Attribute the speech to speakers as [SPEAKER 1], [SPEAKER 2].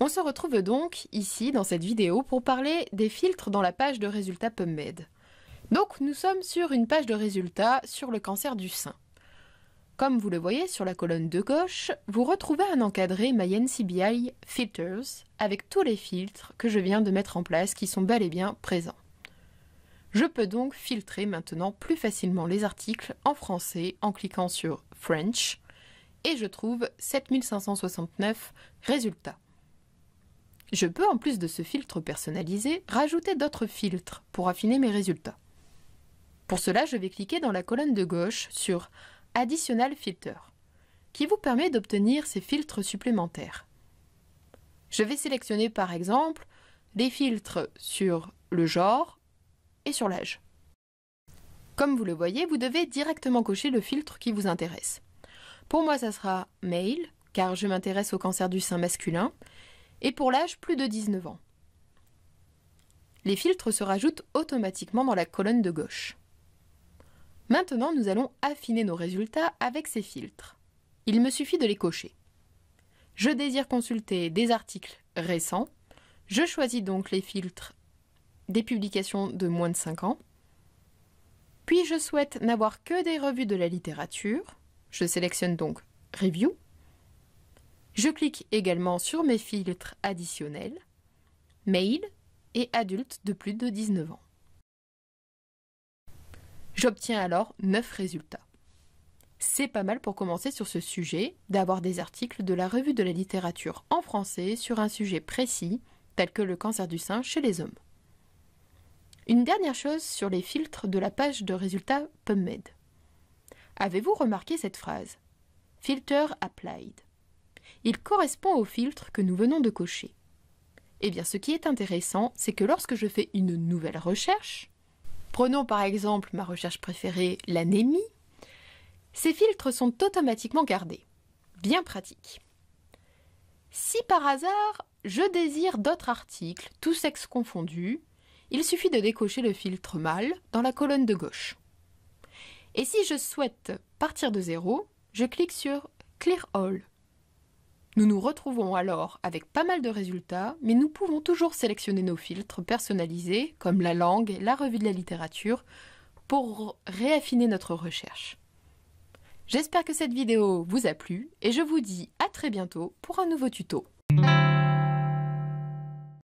[SPEAKER 1] On se retrouve donc ici dans cette vidéo pour parler des filtres dans la page de résultats PubMed. Donc nous sommes sur une page de résultats sur le cancer du sein. Comme vous le voyez sur la colonne de gauche, vous retrouvez un encadré MyNCBI Filters avec tous les filtres que je viens de mettre en place qui sont bel et bien présents. Je peux donc filtrer maintenant plus facilement les articles en français en cliquant sur French et je trouve 7569 résultats. Je peux, en plus de ce filtre personnalisé, rajouter d'autres filtres pour affiner mes résultats. Pour cela, je vais cliquer dans la colonne de gauche sur Additional Filter, qui vous permet d'obtenir ces filtres supplémentaires. Je vais sélectionner par exemple les filtres sur le genre et sur l'âge. Comme vous le voyez, vous devez directement cocher le filtre qui vous intéresse. Pour moi, ça sera mail, car je m'intéresse au cancer du sein masculin, et pour l'âge plus de 19 ans. Les filtres se rajoutent automatiquement dans la colonne de gauche. Maintenant, nous allons affiner nos résultats avec ces filtres. Il me suffit de les cocher. Je désire consulter des articles récents. Je choisis donc les filtres des publications de moins de 5 ans. Puis je souhaite n'avoir que des revues de la littérature. Je sélectionne donc Review je clique également sur mes filtres additionnels, mail et adultes de plus de 19 ans. J'obtiens alors 9 résultats. C'est pas mal pour commencer sur ce sujet d'avoir des articles de la revue de la littérature en français sur un sujet précis tel que le cancer du sein chez les hommes. Une dernière chose sur les filtres de la page de résultats PubMed. Avez-vous remarqué cette phrase Filter applied il correspond au filtre que nous venons de cocher. Eh bien, ce qui est intéressant, c'est que lorsque je fais une nouvelle recherche, prenons par exemple ma recherche préférée, l'anémie, ces filtres sont automatiquement gardés. Bien pratique. Si par hasard je désire d'autres articles, tous sexes confondus, il suffit de décocher le filtre mâle dans la colonne de gauche. Et si je souhaite partir de zéro, je clique sur Clear All. Nous nous retrouvons alors avec pas mal de résultats, mais nous pouvons toujours sélectionner nos filtres personnalisés, comme la langue, la revue de la littérature, pour réaffiner notre recherche. J'espère que cette vidéo vous a plu et je vous dis à très bientôt pour un nouveau tuto.